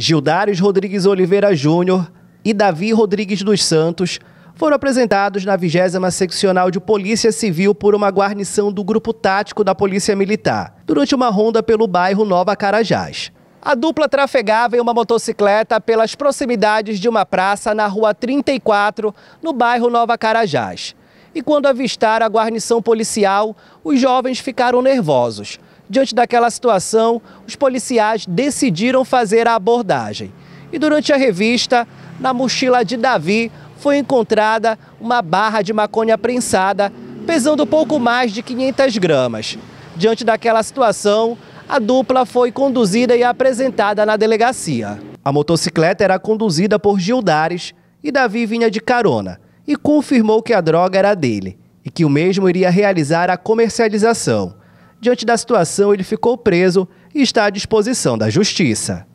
Gildários Rodrigues Oliveira Júnior e Davi Rodrigues dos Santos foram apresentados na 20 Seccional de Polícia Civil por uma guarnição do Grupo Tático da Polícia Militar, durante uma ronda pelo bairro Nova Carajás. A dupla trafegava em uma motocicleta pelas proximidades de uma praça na rua 34, no bairro Nova Carajás. E quando avistaram a guarnição policial, os jovens ficaram nervosos Diante daquela situação, os policiais decidiram fazer a abordagem. E durante a revista, na mochila de Davi, foi encontrada uma barra de maconha prensada, pesando pouco mais de 500 gramas. Diante daquela situação, a dupla foi conduzida e apresentada na delegacia. A motocicleta era conduzida por Gildares e Davi vinha de carona e confirmou que a droga era dele e que o mesmo iria realizar a comercialização. Diante da situação, ele ficou preso e está à disposição da justiça.